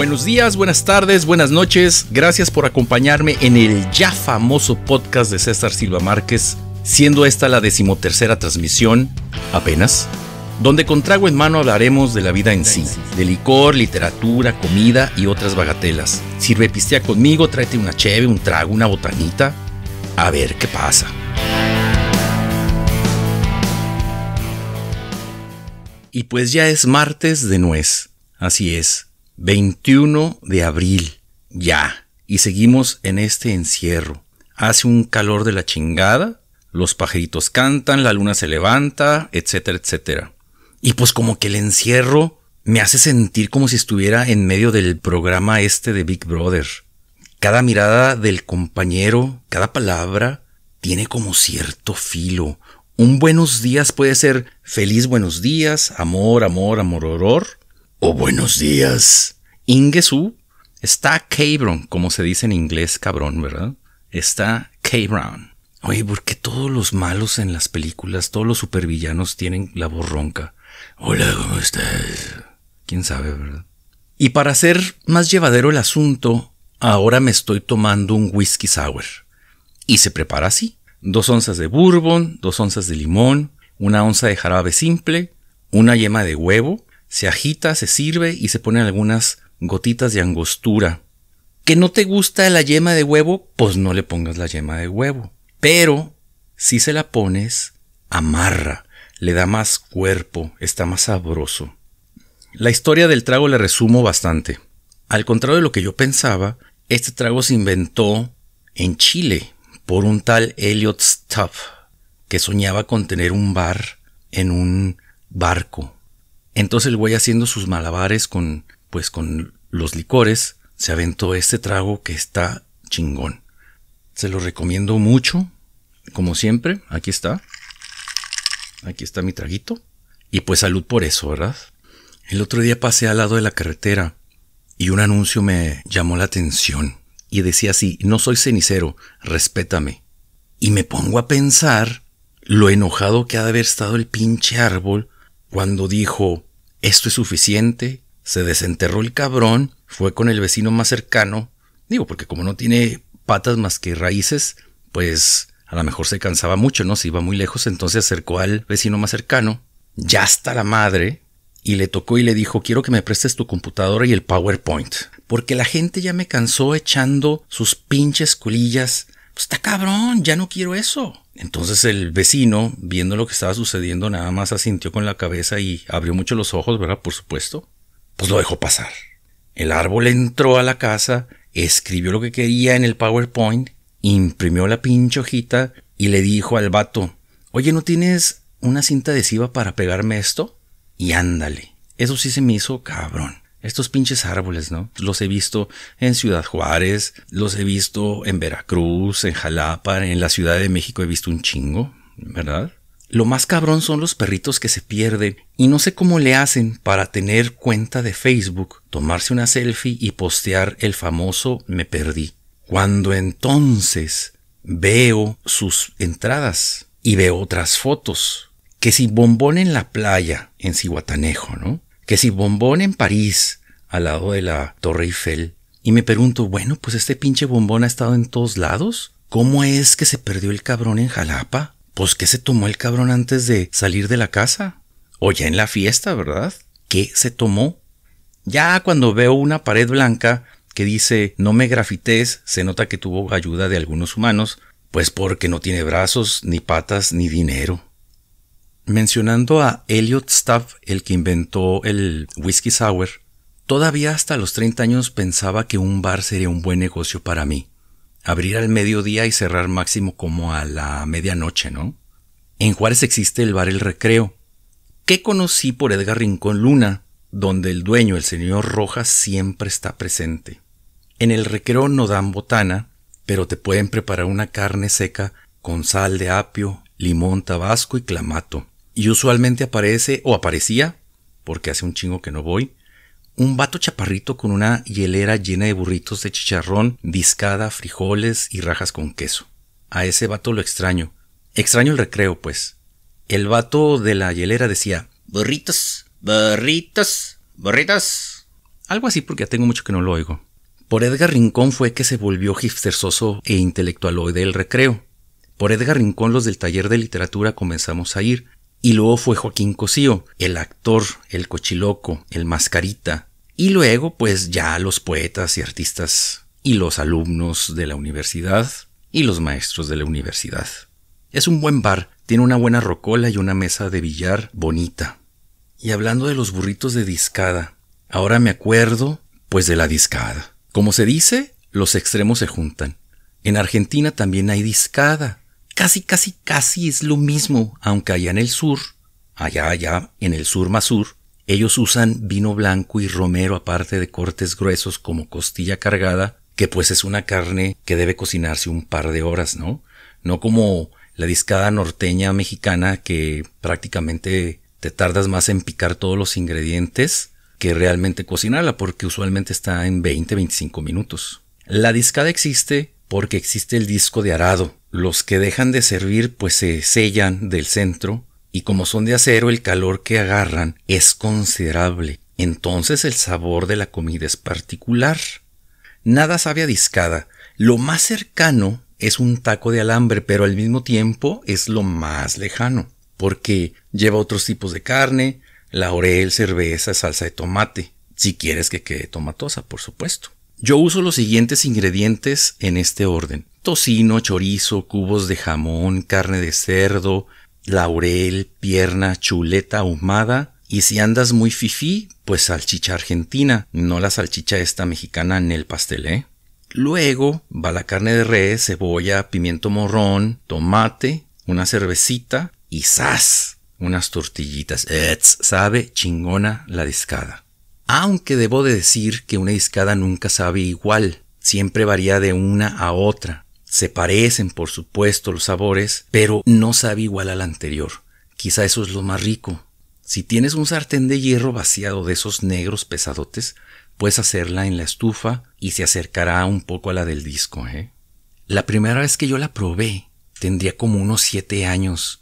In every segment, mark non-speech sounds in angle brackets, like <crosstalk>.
Buenos días, buenas tardes, buenas noches. Gracias por acompañarme en el ya famoso podcast de César Silva Márquez, siendo esta la decimotercera transmisión, apenas, donde con trago en mano hablaremos de la vida en sí, de licor, literatura, comida y otras bagatelas. Sirve pistea conmigo, tráete una cheve, un trago, una botanita, a ver qué pasa. Y pues ya es martes de nuez, así es. 21 de abril, ya. Y seguimos en este encierro. Hace un calor de la chingada, los pajaritos cantan, la luna se levanta, etcétera, etcétera. Y pues como que el encierro me hace sentir como si estuviera en medio del programa este de Big Brother. Cada mirada del compañero, cada palabra, tiene como cierto filo. Un buenos días puede ser feliz buenos días, amor, amor, amor, horror. ¡Oh, buenos días. Ingesu está cabrón, como se dice en inglés, cabrón, ¿verdad? Está cabrón. Oye, ¿por qué todos los malos en las películas, todos los supervillanos tienen la voz ronca? Hola, ¿cómo estás? Quién sabe, ¿verdad? Y para hacer más llevadero el asunto, ahora me estoy tomando un whisky sour. Y se prepara así. Dos onzas de bourbon, dos onzas de limón, una onza de jarabe simple, una yema de huevo, se agita, se sirve y se ponen algunas gotitas de angostura. ¿Que no te gusta la yema de huevo? Pues no le pongas la yema de huevo. Pero si se la pones, amarra, le da más cuerpo, está más sabroso. La historia del trago la resumo bastante. Al contrario de lo que yo pensaba, este trago se inventó en Chile por un tal Elliot Stuff que soñaba con tener un bar en un barco entonces el güey haciendo sus malabares con, pues con los licores, se aventó este trago que está chingón. Se lo recomiendo mucho, como siempre, aquí está. Aquí está mi traguito. Y pues salud por eso, ¿verdad? El otro día pasé al lado de la carretera y un anuncio me llamó la atención y decía así, no soy cenicero, respétame. Y me pongo a pensar lo enojado que ha de haber estado el pinche árbol cuando dijo, esto es suficiente, se desenterró el cabrón, fue con el vecino más cercano, digo, porque como no tiene patas más que raíces, pues a lo mejor se cansaba mucho, ¿no? Se iba muy lejos, entonces acercó al vecino más cercano, ya está la madre, y le tocó y le dijo, quiero que me prestes tu computadora y el PowerPoint, porque la gente ya me cansó echando sus pinches culillas. Pues está cabrón, ya no quiero eso. Entonces el vecino, viendo lo que estaba sucediendo, nada más asintió con la cabeza y abrió mucho los ojos, ¿verdad? Por supuesto. Pues lo dejó pasar. El árbol entró a la casa, escribió lo que quería en el PowerPoint, imprimió la pinche hojita y le dijo al vato, oye, ¿no tienes una cinta adhesiva para pegarme esto? Y ándale. Eso sí se me hizo cabrón. Estos pinches árboles, ¿no? Los he visto en Ciudad Juárez, los he visto en Veracruz, en Jalapa, en la Ciudad de México he visto un chingo, ¿verdad? Lo más cabrón son los perritos que se pierden y no sé cómo le hacen para tener cuenta de Facebook, tomarse una selfie y postear el famoso me perdí. Cuando entonces veo sus entradas y veo otras fotos, que si bombón en la playa en Cihuatanejo, ¿no? que si bombón en París, al lado de la Torre Eiffel, y me pregunto, bueno, pues este pinche bombón ha estado en todos lados. ¿Cómo es que se perdió el cabrón en Jalapa? Pues qué se tomó el cabrón antes de salir de la casa. O ya en la fiesta, ¿verdad? ¿Qué se tomó? Ya cuando veo una pared blanca que dice no me grafites, se nota que tuvo ayuda de algunos humanos, pues porque no tiene brazos, ni patas, ni dinero. Mencionando a Elliot Staff, el que inventó el whisky sour, todavía hasta los 30 años pensaba que un bar sería un buen negocio para mí. Abrir al mediodía y cerrar máximo como a la medianoche, ¿no? En Juárez existe el bar El Recreo, que conocí por Edgar Rincón Luna, donde el dueño, el señor Rojas, siempre está presente. En el recreo no dan botana, pero te pueden preparar una carne seca con sal de apio, limón tabasco y clamato. Y usualmente aparece, o aparecía, porque hace un chingo que no voy, un vato chaparrito con una hielera llena de burritos de chicharrón, discada, frijoles y rajas con queso. A ese vato lo extraño. Extraño el recreo, pues. El vato de la hielera decía, burritos, burritos, burritos. Algo así porque ya tengo mucho que no lo oigo. Por Edgar Rincón fue que se volvió hipstersoso e intelectualoide el recreo. Por Edgar Rincón los del taller de literatura comenzamos a ir, y luego fue Joaquín Cosío, el actor, el cochiloco, el mascarita. Y luego pues ya los poetas y artistas y los alumnos de la universidad y los maestros de la universidad. Es un buen bar, tiene una buena rocola y una mesa de billar bonita. Y hablando de los burritos de discada, ahora me acuerdo pues de la discada. Como se dice, los extremos se juntan. En Argentina también hay discada, casi, casi, casi es lo mismo, aunque allá en el sur, allá, allá, en el sur más sur, ellos usan vino blanco y romero aparte de cortes gruesos como costilla cargada, que pues es una carne que debe cocinarse un par de horas, ¿no? No como la discada norteña mexicana que prácticamente te tardas más en picar todos los ingredientes que realmente cocinarla, porque usualmente está en 20-25 minutos. La discada existe porque existe el disco de arado, los que dejan de servir pues se sellan del centro y como son de acero el calor que agarran es considerable. Entonces el sabor de la comida es particular. Nada sabe a discada. Lo más cercano es un taco de alambre, pero al mismo tiempo es lo más lejano, porque lleva otros tipos de carne, laurel, cerveza, salsa de tomate, si quieres que quede tomatosa, por supuesto. Yo uso los siguientes ingredientes en este orden tocino, chorizo, cubos de jamón, carne de cerdo, laurel, pierna, chuleta ahumada, y si andas muy fifí, pues salchicha argentina, no la salchicha esta mexicana en el pastel, ¿eh? Luego va la carne de res, cebolla, pimiento morrón, tomate, una cervecita y ¡zas! Unas tortillitas. ¡Ets! Sabe chingona la discada. Aunque debo de decir que una discada nunca sabe igual, siempre varía de una a otra. Se parecen, por supuesto, los sabores, pero no sabe igual al anterior. Quizá eso es lo más rico. Si tienes un sartén de hierro vaciado de esos negros pesadotes, puedes hacerla en la estufa y se acercará un poco a la del disco. ¿eh? La primera vez que yo la probé, tendría como unos siete años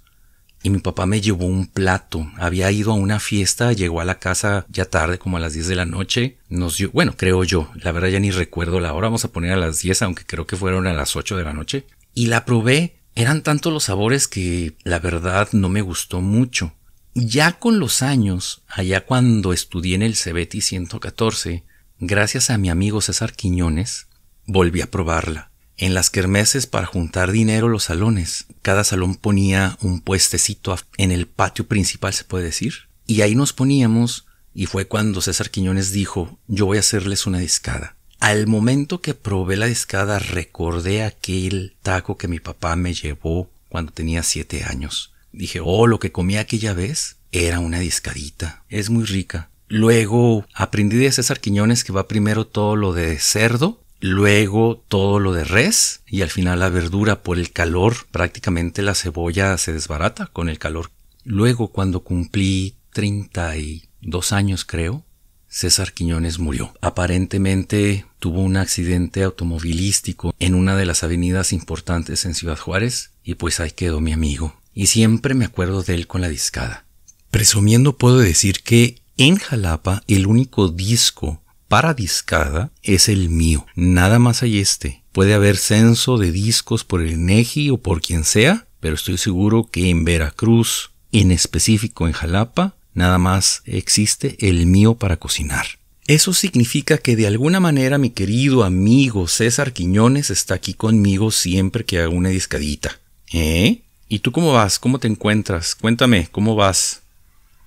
y mi papá me llevó un plato. Había ido a una fiesta, llegó a la casa ya tarde, como a las 10 de la noche. Nos dio, bueno, creo yo, la verdad ya ni recuerdo la hora, vamos a poner a las 10, aunque creo que fueron a las 8 de la noche. Y la probé, eran tantos los sabores que la verdad no me gustó mucho. Ya con los años, allá cuando estudié en el Cebeti 114, gracias a mi amigo César Quiñones, volví a probarla en las kermeses para juntar dinero los salones. Cada salón ponía un puestecito en el patio principal, se puede decir. Y ahí nos poníamos y fue cuando César Quiñones dijo, yo voy a hacerles una discada. Al momento que probé la discada recordé aquel taco que mi papá me llevó cuando tenía siete años. Dije, oh, lo que comí aquella vez era una discadita. Es muy rica. Luego aprendí de César Quiñones que va primero todo lo de cerdo luego todo lo de res y al final la verdura por el calor, prácticamente la cebolla se desbarata con el calor. Luego cuando cumplí 32 años creo, César Quiñones murió. Aparentemente tuvo un accidente automovilístico en una de las avenidas importantes en Ciudad Juárez y pues ahí quedó mi amigo. Y siempre me acuerdo de él con la discada. Presumiendo puedo decir que en Jalapa el único disco para discada es el mío. Nada más hay este. Puede haber censo de discos por el Neji o por quien sea, pero estoy seguro que en Veracruz, en específico en Jalapa, nada más existe el mío para cocinar. Eso significa que de alguna manera mi querido amigo César Quiñones está aquí conmigo siempre que hago una discadita. ¿Eh? ¿Y tú cómo vas? ¿Cómo te encuentras? Cuéntame, ¿cómo vas?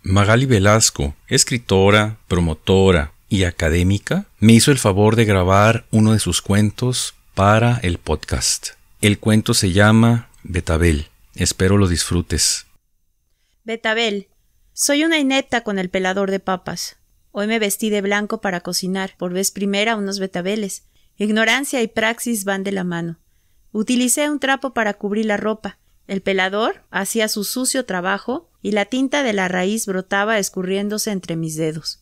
Magali Velasco, escritora, promotora, y académica, me hizo el favor de grabar uno de sus cuentos para el podcast. El cuento se llama Betabel. Espero lo disfrutes. Betabel, soy una ineta con el pelador de papas. Hoy me vestí de blanco para cocinar por vez primera unos betabeles. Ignorancia y praxis van de la mano. Utilicé un trapo para cubrir la ropa. El pelador hacía su sucio trabajo y la tinta de la raíz brotaba escurriéndose entre mis dedos.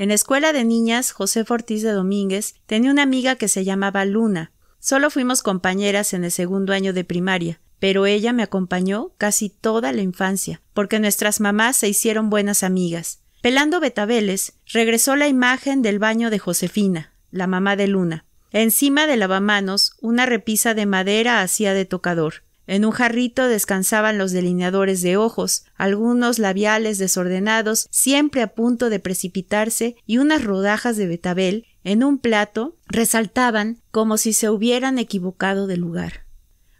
En la escuela de niñas, José Ortiz de Domínguez tenía una amiga que se llamaba Luna. Solo fuimos compañeras en el segundo año de primaria, pero ella me acompañó casi toda la infancia, porque nuestras mamás se hicieron buenas amigas. Pelando betabeles, regresó la imagen del baño de Josefina, la mamá de Luna. Encima del lavamanos, una repisa de madera hacía de tocador. En un jarrito descansaban los delineadores de ojos, algunos labiales desordenados, siempre a punto de precipitarse, y unas rodajas de betabel, en un plato, resaltaban como si se hubieran equivocado de lugar.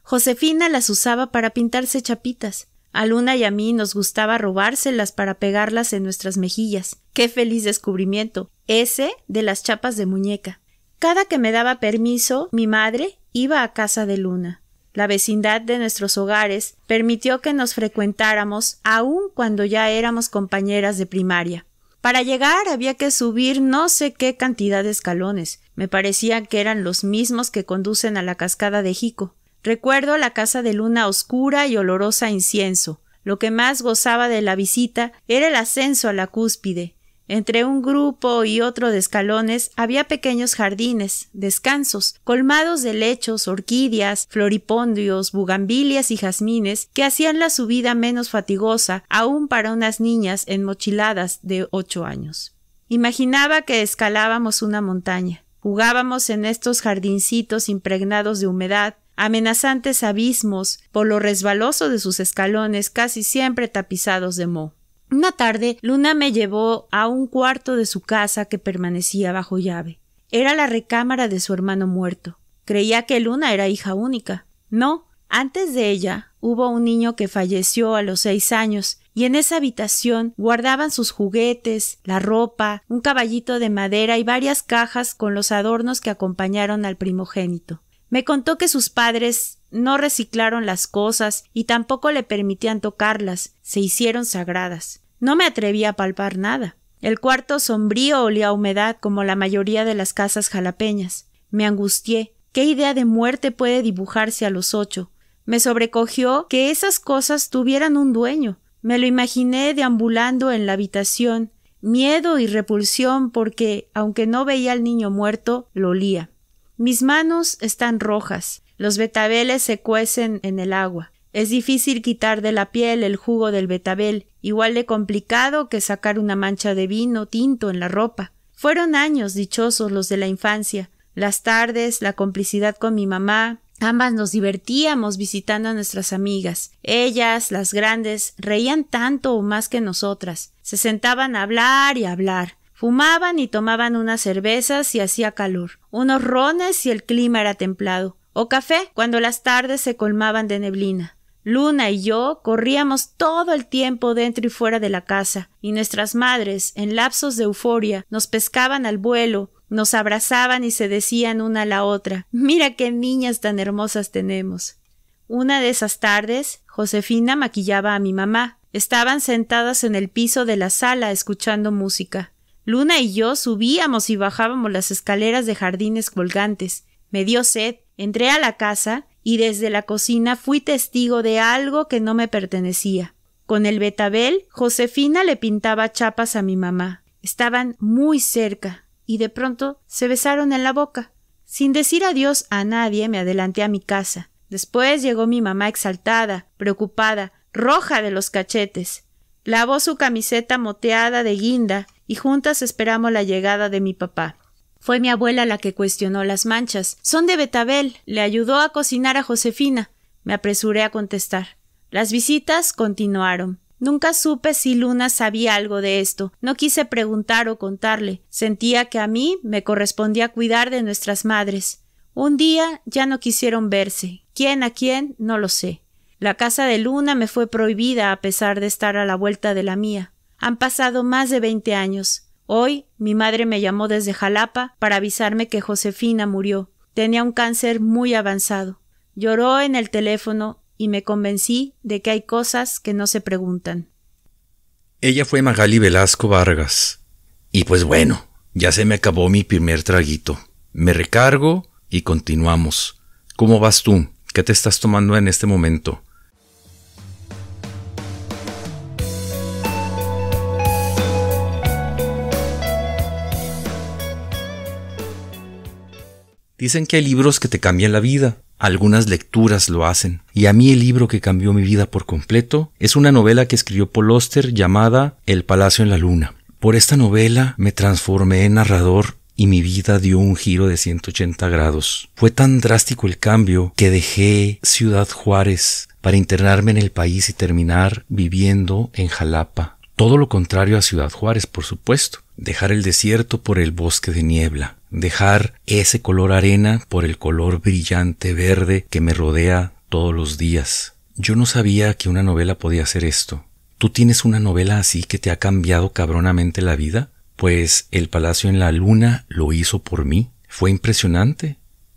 Josefina las usaba para pintarse chapitas. A Luna y a mí nos gustaba robárselas para pegarlas en nuestras mejillas. Qué feliz descubrimiento. Ese de las chapas de muñeca. Cada que me daba permiso, mi madre iba a casa de Luna. La vecindad de nuestros hogares permitió que nos frecuentáramos aun cuando ya éramos compañeras de primaria. Para llegar había que subir no sé qué cantidad de escalones. Me parecía que eran los mismos que conducen a la cascada de Jico. Recuerdo la casa de luna oscura y olorosa a incienso. Lo que más gozaba de la visita era el ascenso a la cúspide, entre un grupo y otro de escalones había pequeños jardines, descansos, colmados de lechos, orquídeas, floripondios, bugambilias y jazmines que hacían la subida menos fatigosa aún para unas niñas enmochiladas de ocho años. Imaginaba que escalábamos una montaña. Jugábamos en estos jardincitos impregnados de humedad, amenazantes abismos por lo resbaloso de sus escalones casi siempre tapizados de moho. Una tarde, Luna me llevó a un cuarto de su casa que permanecía bajo llave. Era la recámara de su hermano muerto. Creía que Luna era hija única. No, antes de ella hubo un niño que falleció a los seis años, y en esa habitación guardaban sus juguetes, la ropa, un caballito de madera y varias cajas con los adornos que acompañaron al primogénito. Me contó que sus padres no reciclaron las cosas y tampoco le permitían tocarlas, se hicieron sagradas. No me atreví a palpar nada. El cuarto sombrío olía a humedad como la mayoría de las casas jalapeñas. Me angustié. ¿Qué idea de muerte puede dibujarse a los ocho? Me sobrecogió que esas cosas tuvieran un dueño. Me lo imaginé deambulando en la habitación, miedo y repulsión porque, aunque no veía al niño muerto, lo olía. Mis manos están rojas, los betabeles se cuecen en el agua. Es difícil quitar de la piel el jugo del betabel, igual de complicado que sacar una mancha de vino tinto en la ropa. Fueron años dichosos los de la infancia, las tardes, la complicidad con mi mamá, Ambas nos divertíamos visitando a nuestras amigas. Ellas, las grandes, reían tanto o más que nosotras. Se sentaban a hablar y hablar. Fumaban y tomaban unas cervezas y hacía calor, unos rones y el clima era templado, o café cuando las tardes se colmaban de neblina. Luna y yo corríamos todo el tiempo dentro y fuera de la casa, y nuestras madres, en lapsos de euforia, nos pescaban al vuelo, nos abrazaban y se decían una a la otra Mira qué niñas tan hermosas tenemos. Una de esas tardes, Josefina maquillaba a mi mamá. Estaban sentadas en el piso de la sala escuchando música. Luna y yo subíamos y bajábamos las escaleras de jardines colgantes. Me dio sed, entré a la casa y desde la cocina fui testigo de algo que no me pertenecía. Con el betabel, Josefina le pintaba chapas a mi mamá. Estaban muy cerca y de pronto se besaron en la boca. Sin decir adiós a nadie, me adelanté a mi casa. Después llegó mi mamá exaltada, preocupada, roja de los cachetes. Lavó su camiseta moteada de guinda y juntas esperamos la llegada de mi papá. Fue mi abuela la que cuestionó las manchas. Son de Betabel. Le ayudó a cocinar a Josefina. Me apresuré a contestar. Las visitas continuaron. Nunca supe si Luna sabía algo de esto. No quise preguntar o contarle. Sentía que a mí me correspondía cuidar de nuestras madres. Un día ya no quisieron verse. ¿Quién a quién? No lo sé. La casa de Luna me fue prohibida a pesar de estar a la vuelta de la mía. Han pasado más de veinte años. Hoy mi madre me llamó desde Jalapa para avisarme que Josefina murió. Tenía un cáncer muy avanzado. Lloró en el teléfono y me convencí de que hay cosas que no se preguntan. Ella fue Magali Velasco Vargas. Y pues bueno, ya se me acabó mi primer traguito. Me recargo y continuamos. ¿Cómo vas tú? ¿Qué te estás tomando en este momento? Dicen que hay libros que te cambian la vida. Algunas lecturas lo hacen. Y a mí el libro que cambió mi vida por completo es una novela que escribió Paul Oster llamada El Palacio en la Luna. Por esta novela me transformé en narrador y mi vida dio un giro de 180 grados. Fue tan drástico el cambio que dejé Ciudad Juárez para internarme en el país y terminar viviendo en Jalapa. Todo lo contrario a Ciudad Juárez, por supuesto dejar el desierto por el bosque de niebla, dejar ese color arena por el color brillante verde que me rodea todos los días. Yo no sabía que una novela podía hacer esto. ¿Tú tienes una novela así que te ha cambiado cabronamente la vida? Pues El Palacio en la Luna lo hizo por mí. Fue impresionante.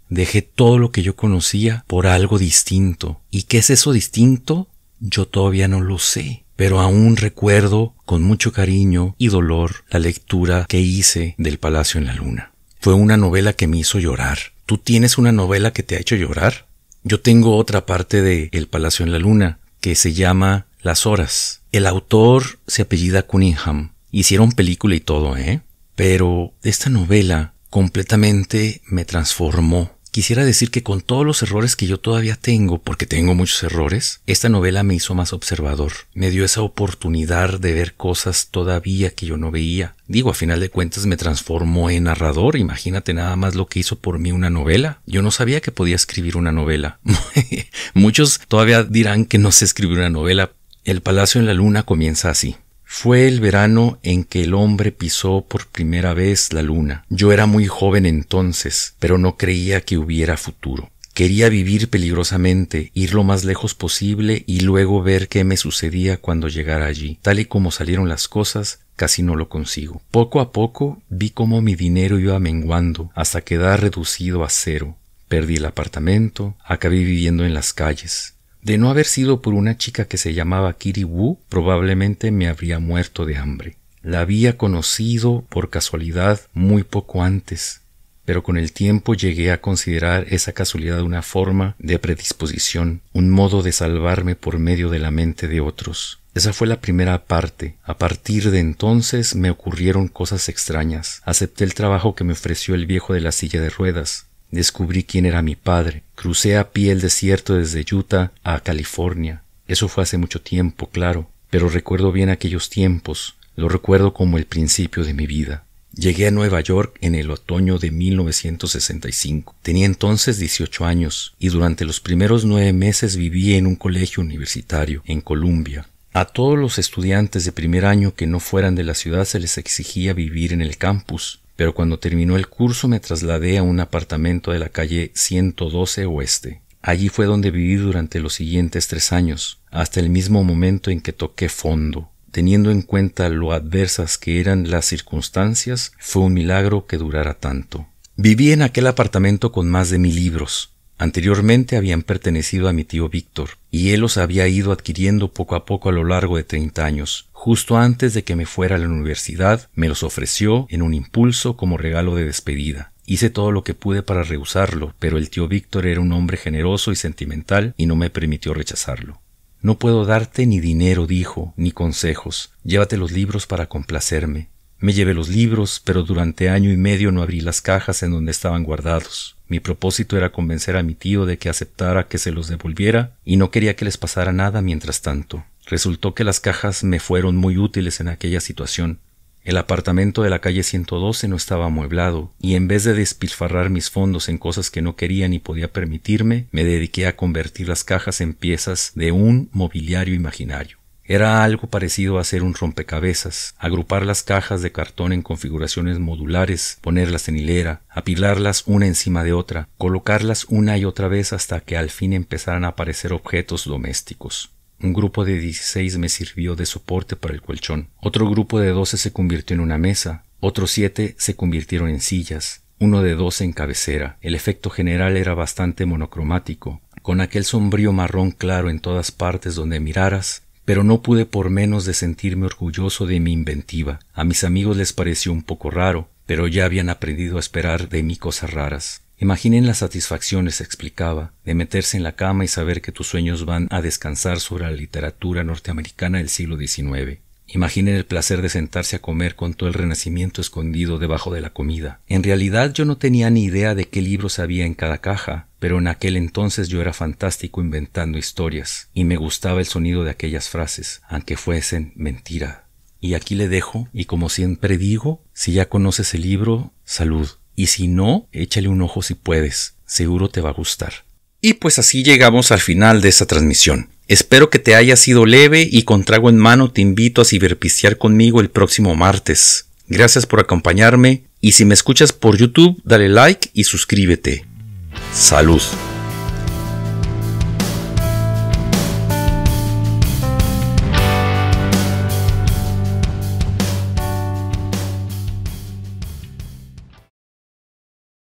Dejé todo lo que yo conocía por algo distinto. ¿Y qué es eso distinto? Yo todavía no lo sé pero aún recuerdo con mucho cariño y dolor la lectura que hice del Palacio en la Luna. Fue una novela que me hizo llorar. ¿Tú tienes una novela que te ha hecho llorar? Yo tengo otra parte de El Palacio en la Luna, que se llama Las Horas. El autor se apellida Cunningham. Hicieron película y todo, ¿eh? Pero esta novela completamente me transformó. Quisiera decir que con todos los errores que yo todavía tengo, porque tengo muchos errores, esta novela me hizo más observador, me dio esa oportunidad de ver cosas todavía que yo no veía. Digo, a final de cuentas me transformó en narrador, imagínate nada más lo que hizo por mí una novela. Yo no sabía que podía escribir una novela. <laughs> Muchos todavía dirán que no sé escribir una novela. El Palacio en la Luna comienza así. Fue el verano en que el hombre pisó por primera vez la luna. Yo era muy joven entonces, pero no creía que hubiera futuro. Quería vivir peligrosamente, ir lo más lejos posible y luego ver qué me sucedía cuando llegara allí. Tal y como salieron las cosas, casi no lo consigo. Poco a poco vi cómo mi dinero iba menguando hasta quedar reducido a cero. Perdí el apartamento, acabé viviendo en las calles. De no haber sido por una chica que se llamaba Kiri Wu, probablemente me habría muerto de hambre. La había conocido por casualidad muy poco antes, pero con el tiempo llegué a considerar esa casualidad una forma de predisposición, un modo de salvarme por medio de la mente de otros. Esa fue la primera parte. A partir de entonces me ocurrieron cosas extrañas. Acepté el trabajo que me ofreció el viejo de la silla de ruedas. Descubrí quién era mi padre. Crucé a pie el desierto desde Utah a California. Eso fue hace mucho tiempo, claro, pero recuerdo bien aquellos tiempos. Lo recuerdo como el principio de mi vida. Llegué a Nueva York en el otoño de 1965. Tenía entonces 18 años y durante los primeros nueve meses viví en un colegio universitario en Columbia. A todos los estudiantes de primer año que no fueran de la ciudad se les exigía vivir en el campus, pero cuando terminó el curso me trasladé a un apartamento de la calle 112 Oeste. Allí fue donde viví durante los siguientes tres años, hasta el mismo momento en que toqué fondo. Teniendo en cuenta lo adversas que eran las circunstancias, fue un milagro que durara tanto. Viví en aquel apartamento con más de mil libros, Anteriormente habían pertenecido a mi tío Víctor, y él los había ido adquiriendo poco a poco a lo largo de treinta años. Justo antes de que me fuera a la universidad, me los ofreció en un impulso como regalo de despedida. Hice todo lo que pude para rehusarlo, pero el tío Víctor era un hombre generoso y sentimental y no me permitió rechazarlo. No puedo darte ni dinero, dijo, ni consejos. Llévate los libros para complacerme. Me llevé los libros, pero durante año y medio no abrí las cajas en donde estaban guardados. Mi propósito era convencer a mi tío de que aceptara que se los devolviera, y no quería que les pasara nada mientras tanto. Resultó que las cajas me fueron muy útiles en aquella situación. El apartamento de la calle 112 no estaba amueblado, y en vez de despilfarrar mis fondos en cosas que no quería ni podía permitirme, me dediqué a convertir las cajas en piezas de un mobiliario imaginario. Era algo parecido a hacer un rompecabezas, agrupar las cajas de cartón en configuraciones modulares, ponerlas en hilera, apilarlas una encima de otra, colocarlas una y otra vez hasta que al fin empezaran a aparecer objetos domésticos. Un grupo de dieciséis me sirvió de soporte para el colchón, otro grupo de doce se convirtió en una mesa, otros siete se convirtieron en sillas, uno de doce en cabecera. El efecto general era bastante monocromático, con aquel sombrío marrón claro en todas partes donde miraras, pero no pude por menos de sentirme orgulloso de mi inventiva. A mis amigos les pareció un poco raro, pero ya habían aprendido a esperar de mí cosas raras. Imaginen las satisfacciones, explicaba, de meterse en la cama y saber que tus sueños van a descansar sobre la literatura norteamericana del siglo XIX. Imaginen el placer de sentarse a comer con todo el renacimiento escondido debajo de la comida. En realidad yo no tenía ni idea de qué libros había en cada caja, pero en aquel entonces yo era fantástico inventando historias, y me gustaba el sonido de aquellas frases, aunque fuesen mentira. Y aquí le dejo, y como siempre digo, si ya conoces el libro, salud. Y si no, échale un ojo si puedes, seguro te va a gustar. Y pues así llegamos al final de esta transmisión. Espero que te haya sido leve y con trago en mano te invito a ciberpistear conmigo el próximo martes. Gracias por acompañarme y si me escuchas por YouTube, dale like y suscríbete. Salud.